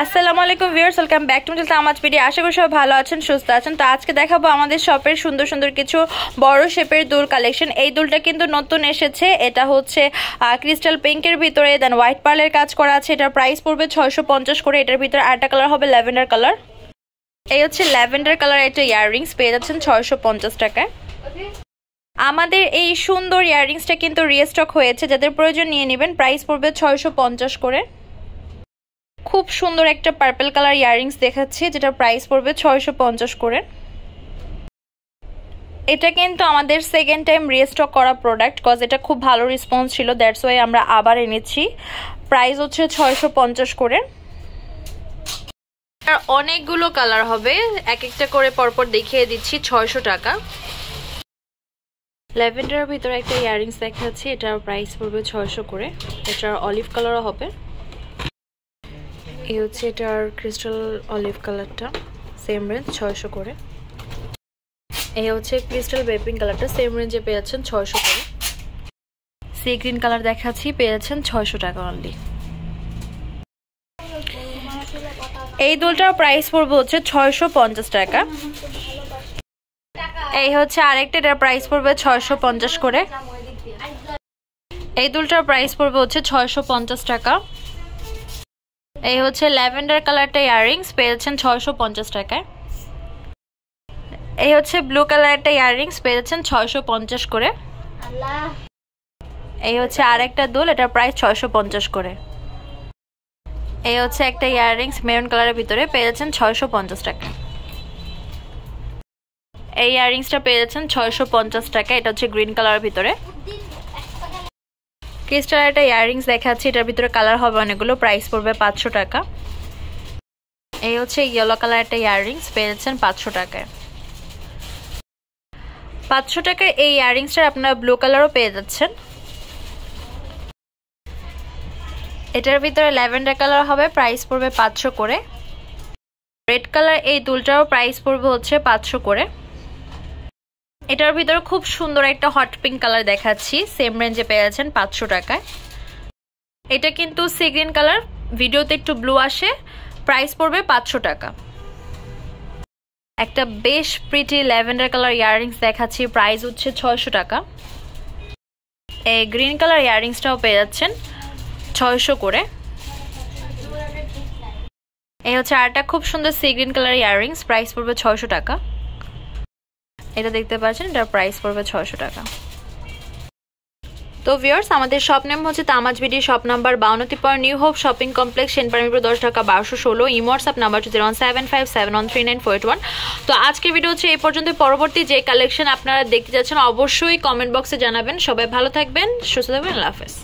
আসসালামু আলাইকুম viewers welcome back to চলতে আমার ভিডিও আশা করি সব ভালো আছেন সুস্থ আছেন তো আজকে দেখাবো আমাদের শপের সুন্দর সুন্দর কিছু বড় শেপের দুল কালেকশন এই দুলটা কিন্তু নতুন এসেছে এটা হচ্ছে ক্রিস্টাল পিঙ্কের ভিতরে দেন হোয়াইট পার্লের কাজ করা আছে এটার প্রাইস পড়বে ছয়শো করে এটার ভিতরে আটটা কালার হবে ল্যাভেন্ডার কালার এই হচ্ছে ল্যাভেন্ডার কালার একটা ইয়াররিংস পেয়ে যাচ্ছেন ছয়শো টাকায় আমাদের এই সুন্দর ইয়াররিংসটা কিন্তু রিস্টক হয়েছে যাদের প্রয়োজন নিয়ে নেবেন প্রাইস পড়বে ছয়শো করে খুব সুন্দর একটা পার্পেল কালার ইয়াররিংস দেখাচ্ছি যেটা প্রাইস পড়বে ছয়শো করে এটা কিন্তু আমাদের সেকেন্ড টাইম রিস্টক করা প্রোডাক্ট কজ এটা খুব ভালো রেসপন্স ছিল দ্যাটস ওয়াই আমরা আবার এনেছি প্রাইস হচ্ছে ছয়শো করে আর অনেকগুলো কালার হবে এক একটা করে পরপর দেখিয়ে দিচ্ছি ছয়শো টাকা ল্যাভেন্ডারের ভিতরে একটা ইয়াররিংস দেখাচ্ছি এটার প্রাইস পড়বে ছয়শো করে এটার অলিভ কালারও হবে এই হচ্ছে এটার ক্রিস্টাল অলিভ কালারটা সেম রেঞ্জ ছয়শো করে এই হচ্ছে ক্রিস্টাল বেপিং কালারটা সেম রেঞ্জে পেয়ে যাচ্ছেন ছয়শো করে সি গ্রিন কালার দেখাচ্ছি পেয়ে যাচ্ছেন ছয়শো টাকা অনলি এই দুলটার প্রাইস পড়বে হচ্ছে ছয়শো পঞ্চাশ টাকা এই হচ্ছে আরেকটা এটার প্রাইস পড়বে ছয়শো পঞ্চাশ করে এই দুলটার প্রাইস পড়বে হচ্ছে ছয়শো পঞ্চাশ টাকা এই হচ্ছে ল্যাভেন্ডার কালারটা ইয়াররিংস পেয়েছেন ছয়শো পঞ্চাশ টাকায় এই হচ্ছে ব্লু কালারটা ইয়াররিংস পেয়েছেন ছয়শো পঞ্চাশ করে এই হচ্ছে আরেকটা দুল এটা প্রায় ছয়শো পঞ্চাশ করে এই হচ্ছে একটা ইয়াররিংস মেরুন কালারের ভিতরে পেয়েছেন ছয়শো পঞ্চাশ টাকা এই ইয়াররিংসটা পেয়েছেন ছয়শো পঞ্চাশ টাকা এটা হচ্ছে গ্রিন কালারের ভিতরে ক্রিস্টাল একটা ইয়াররিংস দেখাচ্ছি এটার ভিতরে কালার হবে অনেকগুলো প্রাইস পড়বে পাঁচশো টাকা এই হচ্ছে ইয়েলো কালার একটা ইয়াররিংস পেয়েছেন পাঁচশো টাকায় পাঁচশো টাকার এই ইয়াররিংসটা আপনারা ব্লু কালারও পেয়ে যাচ্ছেন এটার ভিতরে ল্যাভেন্ডার কালার হবে প্রাইস পড়বে পাঁচশো করে রেড কালার এই দুলটারও প্রাইস পড়বে হচ্ছে পাঁচশো করে এটার ভিতরে খুব সুন্দর একটা হট পিঙ্ক কালার দেখাচ্ছি সেম রেঞ্জে পেয়ে যাচ্ছেন পাঁচশো টাকায় এটা কিন্তু সি গ্রিন কালার ভিডিওতে একটু ব্লু আসে প্রাইস পড়বে পাঁচশো টাকা একটা বেশ প্রিটি ল্যাভেন্ডার কালার ইয়াররিংস দেখাচ্ছি প্রাইস হচ্ছে ছয়শো টাকা এই গ্রিন কালার ইয়াররিংসটাও পেয়ে যাচ্ছেন ছয়শো করে এই হচ্ছে আরেকটা খুব সুন্দর sea green colour earrings price পড়বে ছয়শো টাকা এটা দেখতে পাচ্ছেন এটার প্রাইস পড়বে ছয়শো টাকা তো ভিওর্স আমাদের শপ নেম হচ্ছে তামাজ বিডি শপ নাম্বার বাউনতি পর নিউ হোপ শপিং কমপ্লেক্স সেনপানিপুর দশ টাকা বারোশো ষোলো ইমোয়াটসঅ্যাপ নাম্বার হচ্ছে one seven five seven one three nine four one তো আজকে ভিডিও হচ্ছে এই পর্যন্ত পরবর্তী যে কালেকশন আপনারা দেখতে যাচ্ছেন অবশ্যই কমেন্ট বক্সে জানাবেন সবাই ভালো থাকবেন সুস্থ থাকবেন আল্লাহ হাফেজ